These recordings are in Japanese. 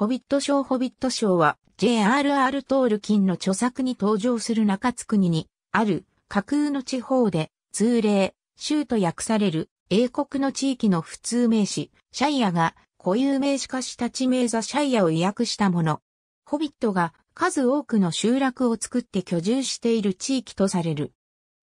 ホビット賞ホビット賞は J.R.R. トールキンの著作に登場する中津国にある架空の地方で通例、州と訳される英国の地域の普通名詞、シャイアが固有名詞化した地名ザ・シャイアを訳したもの。ホビットが数多くの集落を作って居住している地域とされる。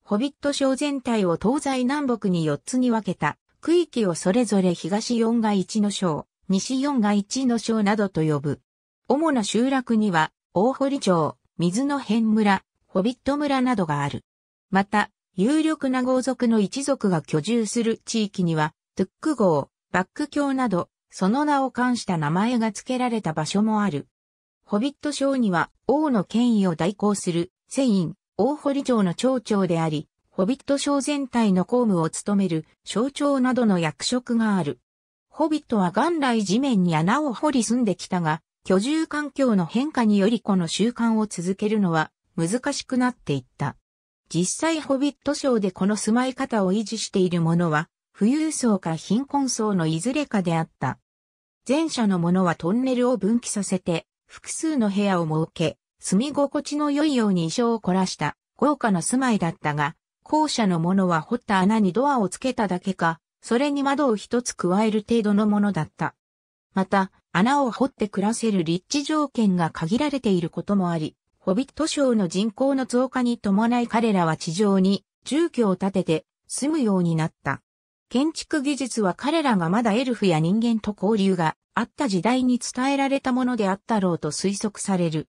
ホビット省全体を東西南北に4つに分けた区域をそれぞれ東4が1の省、西四が一の章などと呼ぶ。主な集落には、大堀町、水の辺村、ホビット村などがある。また、有力な豪族の一族が居住する地域には、トゥック号、バック教など、その名を冠した名前が付けられた場所もある。ホビット省には王の権威を代行する、セイン、大堀町の町長であり、ホビット省全体の公務を務める省長などの役職がある。ホビットは元来地面に穴を掘り住んできたが、居住環境の変化によりこの習慣を続けるのは難しくなっていった。実際ホビット省でこの住まい方を維持している者は、富裕層か貧困層のいずれかであった。前者の者はトンネルを分岐させて、複数の部屋を設け、住み心地の良いように衣装を凝らした豪華な住まいだったが、後者の者は掘った穴にドアをつけただけか、それに窓を一つ加える程度のものだった。また、穴を掘って暮らせる立地条件が限られていることもあり、ホビット省の人口の増加に伴い彼らは地上に住居を建てて住むようになった。建築技術は彼らがまだエルフや人間と交流があった時代に伝えられたものであったろうと推測される。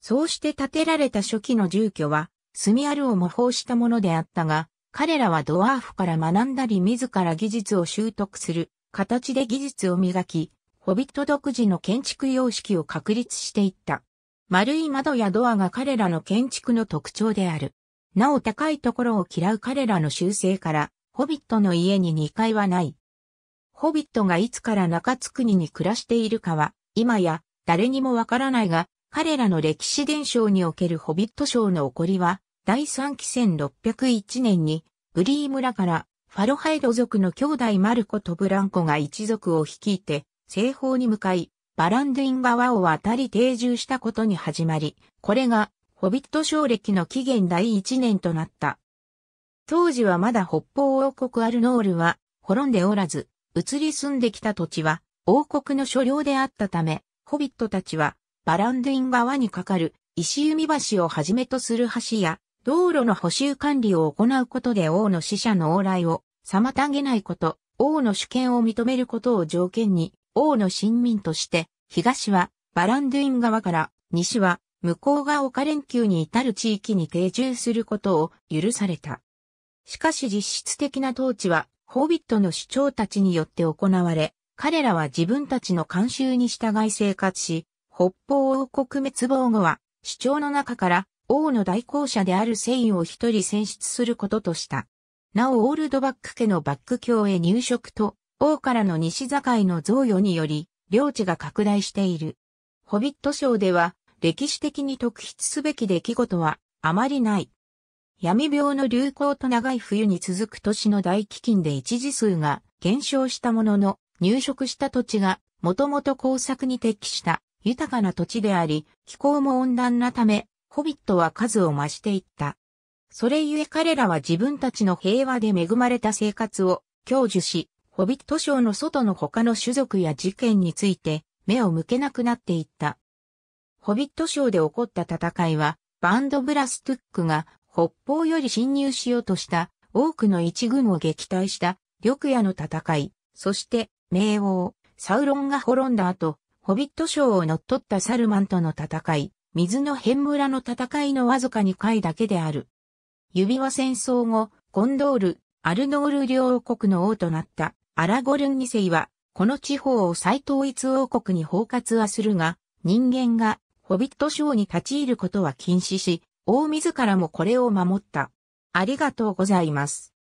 そうして建てられた初期の住居は、住みあるを模倣したものであったが、彼らはドワーフから学んだり自ら技術を習得する形で技術を磨き、ホビット独自の建築様式を確立していった。丸い窓やドアが彼らの建築の特徴である。なお高いところを嫌う彼らの習性から、ホビットの家に2階はない。ホビットがいつから中津国に暮らしているかは、今や誰にもわからないが、彼らの歴史伝承におけるホビット賞の起こりは、第3期1601年に、ブリー村からファロハイド族の兄弟マルコとブランコが一族を率いて、西方に向かい、バランドゥイン川を渡り定住したことに始まり、これが、ホビット省歴の起源第1年となった。当時はまだ北方王国アルノールは、滅んでおらず、移り住んできた土地は、王国の所領であったため、ホビットたちは、バランドゥイン川に架かる、石弓橋をはじめとする橋や、道路の補修管理を行うことで王の使者の往来を妨げないこと、王の主権を認めることを条件に、王の臣民として、東はバランドゥイン側から西は向こう側岡連休に至る地域に定住することを許された。しかし実質的な統治は、ホービットの主張たちによって行われ、彼らは自分たちの慣習に従い生活し、北方王国滅亡後は、主張の中から王の代行者であるセインを一人選出することとした。なおオールドバック家のバック教へ入植と、王からの西境の贈与により、領地が拡大している。ホビット賞では、歴史的に特筆すべき出来事は、あまりない。闇病の流行と長い冬に続く年の大飢饉で一時数が減少したものの、入植した土地がもともと工作に適した豊かな土地であり、気候も温暖なため、ホビットは数を増していった。それゆえ彼らは自分たちの平和で恵まれた生活を享受し、ホビット省の外の他の種族や事件について目を向けなくなっていった。ホビット省で起こった戦いは、バンドブラストゥックが北方より侵入しようとした多くの一軍を撃退した緑夜の戦い、そして冥王、サウロンが滅んだ後、ホビット省を乗っ取ったサルマンとの戦い、水の辺村の戦いのわずか2回だけである。指輪戦争後、ゴンドール、アルノール両王国の王となったアラゴルン2世は、この地方を再統一王国に包括はするが、人間がホビット省に立ち入ることは禁止し、王自らもこれを守った。ありがとうございます。